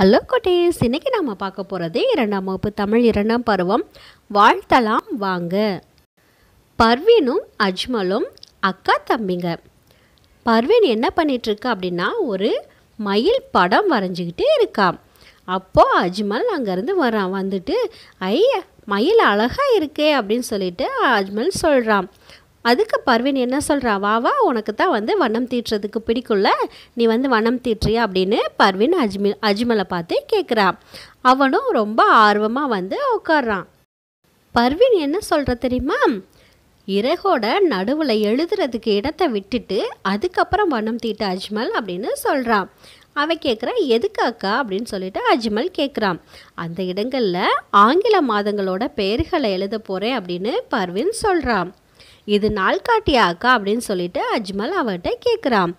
hello குட்டீஸ் இன்னைக்கு நாம் பார்க்க போகிறது இரண்டாம் வகுப்பு தமிழ் இரண்டாம் பருவம் வாழ்த்தலாம் வாங்க பர்வீனும் அஜ்மலும் அக்கா தம்பிங்க பர்வீன் என்ன பண்ணிகிட்ருக்கு அப்படின்னா ஒரு மயில் படம் வரைஞ்சிக்கிட்டே இருக்கான் அப்போது அஜ்மல் அங்கேருந்து வரான் வந்துட்டு ஐய மயில் அழகாக இருக்கே அப்படின்னு சொல்லிட்டு அஜ்மல் சொல்கிறான் அதுக்கு பர்வீன் என்ன சொல்கிறா வாவா உனக்கு தான் வந்து வண்ணம் தீட்டுறதுக்கு பிடிக்கும்ல நீ வந்து வண்ணம் தீட்டுறியா அப்படின்னு பர்வீன் அஜ்மி அஜ்மலை பார்த்து கேட்குறா அவனும் ரொம்ப ஆர்வமாக வந்து உட்காடுறான் பர்வீன் என்ன சொல்கிற தெரியுமா இறகோட நடுவில் எழுதுறதுக்கு இடத்த விட்டுட்டு அதுக்கப்புறம் வண்ணம் தீட்ட அஜ்மல் அப்படின்னு சொல்கிறான் அவன் கேட்குறான் எதுக்கு அக்கா அப்படின்னு சொல்லிட்டு அஜ்மல் கேட்குறான் அந்த இடங்களில் ஆங்கில மாதங்களோட பெயர்களை எழுத போகிறேன் அப்படின்னு பர்வின் சொல்கிறான் இது நாள்காட்டியா அக்கா அப்படின்னு சொல்லிட்டு அஜ்மல் அவர்கிட்ட கேட்குறான்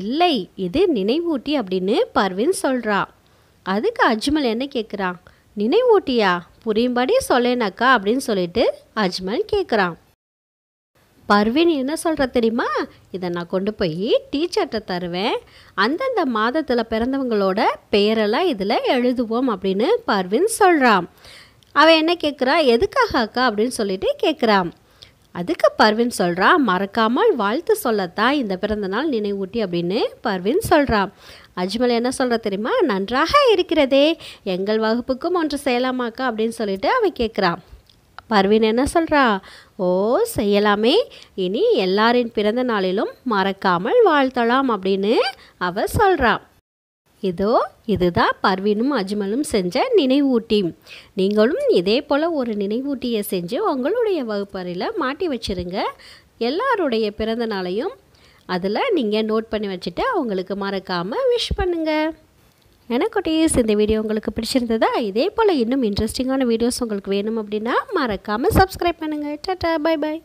இல்லை இது நினைவூட்டி அப்படின்னு பர்வின் சொல்கிறா அதுக்கு அஜ்மல் என்ன கேட்குறான் நினைவூட்டியா புரியும்படி சொல்லேனாக்கா அப்படின்னு சொல்லிட்டு அஜ்மல் கேட்குறான் பர்வின் என்ன சொல்கிற தெரியுமா இதை நான் கொண்டு போய் டீச்சர்கிட்ட தருவேன் அந்தந்த மாதத்தில் பிறந்தவங்களோட பெயரெல்லாம் இதில் எழுதுவோம் அப்படின்னு பர்வின் சொல்கிறான் அவன் என்ன கேட்குறா எதுக்காக அக்கா அப்படின்னு சொல்லிட்டு கேட்குறான் அதுக்கு பர்வின் சொல்கிறா மறக்காமல் வாழ்த்து சொல்லத்தான் இந்த பிறந்தநாள் நினைவூட்டி அப்படின்னு பர்வின் சொல்கிறா அஜ்மல் என்ன சொல்கிற தெரியுமா நன்றாக இருக்கிறதே எங்கள் வகுப்புக்கும் ஒன்று செய்யலாமாக்கா அப்படின்னு சொல்லிட்டு அவன் கேட்குறான் பர்வின் என்ன சொல்கிறா ஓ செய்யலாமே இனி எல்லாரின் பிறந்த நாளிலும் மறக்காமல் வாழ்த்தலாம் அப்படின்னு அவ சொல்கிறான் இதோ இதுதான் பர்வீனும் அஜ்மலும் செஞ்ச நினைவூட்டி நீங்களும் இதே போல் ஒரு நினைவூட்டியை செஞ்சு உங்களுடைய வகுப்பறையில் மாட்டி வச்சுருங்க எல்லாருடைய பிறந்த நாளையும் அதில் நீங்கள் நோட் பண்ணி வச்சுட்டு அவங்களுக்கு மறக்காமல் விஷ் பண்ணுங்கள் எனக்குட்டீஸ் இந்த வீடியோ உங்களுக்கு பிடிச்சிருந்ததா இதே போல் இன்னும் இன்ட்ரெஸ்டிங்கான வீடியோஸ் உங்களுக்கு வேணும் அப்படின்னா மறக்காமல் சப்ஸ்கிரைப் பண்ணுங்கள் டாட்டா பை பாய்